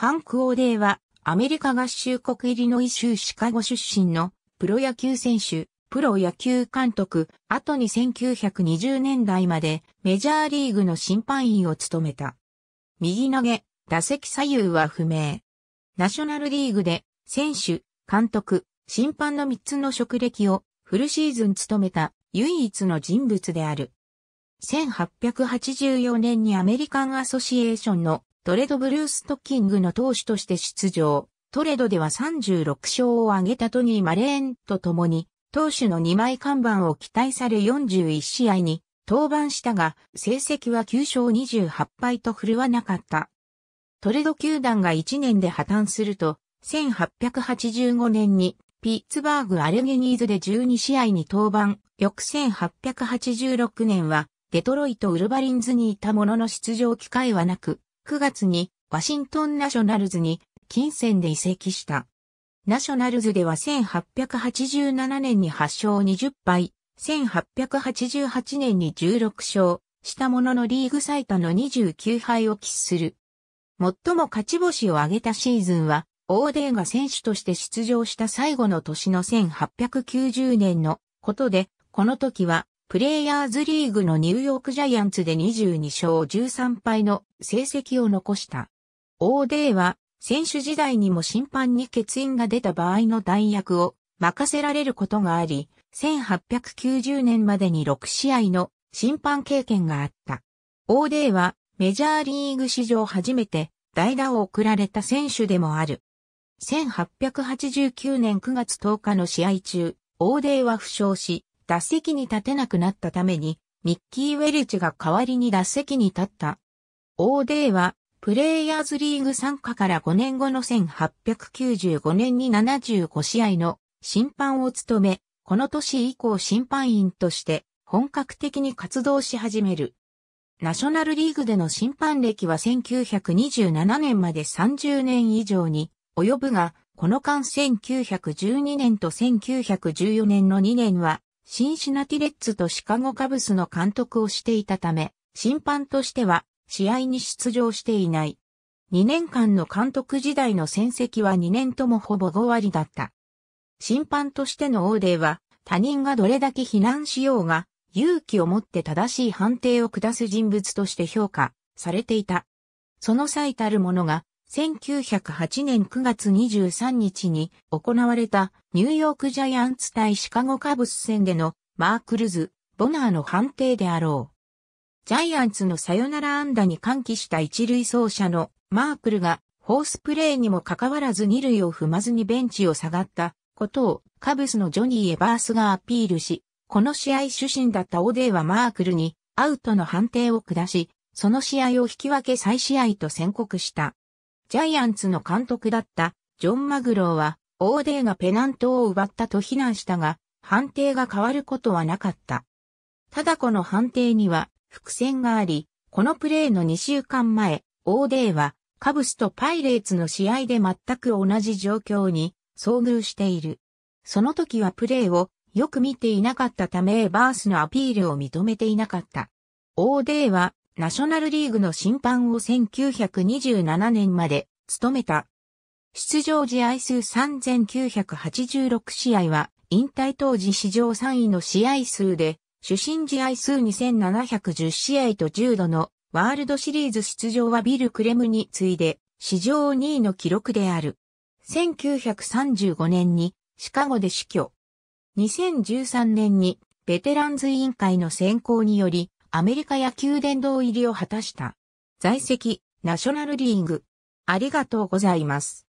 ハンク・オーデーは、アメリカ合衆国イリノイ州シカゴ出身の、プロ野球選手、プロ野球監督、後に1920年代まで、メジャーリーグの審判員を務めた。右投げ、打席左右は不明。ナショナルリーグで、選手、監督、審判の3つの職歴を、フルシーズン務めた、唯一の人物である。1884年にアメリカンアソシエーションのトレドブルーストッキングの投手として出場。トレドでは36勝を挙げたトニー・マレーンと共に、投手の2枚看板を期待され41試合に登板したが、成績は9勝28敗と振るわなかった。トレド球団が1年で破綻すると、1885年にピッツバーグ・アルゲニーズで12試合に登板、翌1886年はデトロイト・ウルバリンズにいたものの出場機会はなく、9月にワシントンナショナルズに金銭で移籍した。ナショナルズでは1887年に8勝20敗、1888年に16勝したもののリーグ最多の29敗を喫する。最も勝ち星を挙げたシーズンは、オーデーが選手として出場した最後の年の1890年のことで、この時はプレイヤーズリーグのニューヨークジャイアンツで22勝13敗の成績を残した。オーデーは、選手時代にも審判に欠員が出た場合の代役を任せられることがあり、1890年までに6試合の審判経験があった。オーデーは、メジャーリーグ史上初めて代打を送られた選手でもある。1889年9月10日の試合中、オーデーは負傷し、脱席に立てなくなったために、ミッキー・ウェルチが代わりに脱席に立った。OD は、プレイヤーズリーグ参加から5年後の1895年に75試合の審判を務め、この年以降審判員として本格的に活動し始める。ナショナルリーグでの審判歴は1927年まで30年以上に及ぶが、この間1912年と1914年の2年はシンシナティレッツとシカゴカブスの監督をしていたため、審判としては試合に出場していない。2年間の監督時代の戦績は2年ともほぼ5割だった。審判としてのオーデーは、他人がどれだけ非難しようが、勇気を持って正しい判定を下す人物として評価されていた。その最たるものが、1908年9月23日に行われたニューヨークジャイアンツ対シカゴカブス戦でのマークルズ、ボナーの判定であろう。ジャイアンツのサヨナラ安打に歓喜した一塁走者のマークルがホースプレーにもかかわらず二塁を踏まずにベンチを下がったことをカブスのジョニー・エバースがアピールし、この試合主審だったオデーはマークルにアウトの判定を下し、その試合を引き分け再試合と宣告した。ジャイアンツの監督だったジョン・マグローは、オーデーがペナントを奪ったと非難したが、判定が変わることはなかった。ただこの判定には伏線があり、このプレーの2週間前、オーデーはカブスとパイレーツの試合で全く同じ状況に遭遇している。その時はプレーをよく見ていなかったためバースのアピールを認めていなかった。オーデーはナショナルリーグの審判を1927年まで務めた。出場試合数3986試合は、引退当時史上3位の試合数で、主審試合数2710試合と重度のワールドシリーズ出場はビル・クレムに次いで、史上2位の記録である。1935年にシカゴで死去。2013年にベテランズ委員会の選考によりアメリカ野球殿堂入りを果たした。在籍、ナショナルリーグ。ありがとうございます。